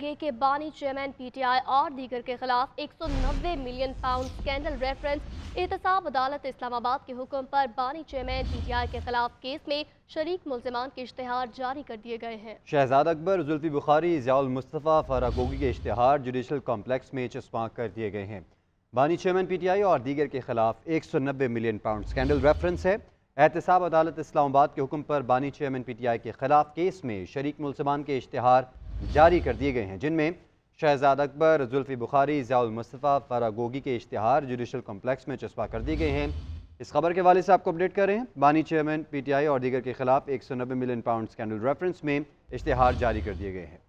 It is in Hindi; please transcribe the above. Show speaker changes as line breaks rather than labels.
के बानी चेयरमैन पीटीआई और दीगर के खिलाफ 190 मिलियन पाउंड स्कैंडल रेफरेंस एहतसाब अदालत इस्लामाबाद के हुक्म पर बानी चेयरमैन पीटीआई के खिलाफ केस में शरीक मुलजमान के इश्तहार जारी कर दिए गए हैं
शहजाद अकबर जुल्फी बुखारी जियाल मुस्तफ़ा फारा गोगी के इश्तहार जुडिशल कॉम्प्लेक्स में चस्पा कर दिए गए हैं बानी चेयरमैन आई और दीगर के खिलाफ नब्बे मिलियन पाउंड स्कैंडल रेफरेंस है एहतसाब अदालत इस्लामाबाद के हुक्म पर बानी चेयरमैन आई के खिलाफ केस में शरीक मुलजमान के इश्तहार जारी कर दिए गए हैं जिनमें शहजाद अकबर जुल्फ़ी बुखारी ज़ियालमस्तफ़ा फ़ारा गोगी के इश्तहार जुडिशल कम्प्लेक्स में चस्पा कर दिए गए हैं इस खबर के वाले से आपको अपडेट कर रहे हैं बानी चेयरमैन आई और दीगर के खिलाफ एक सौ नब्बे मिलियन पाउंड स्कैंडल रेफरेंस में इश्तहार जारी कर दिए गए हैं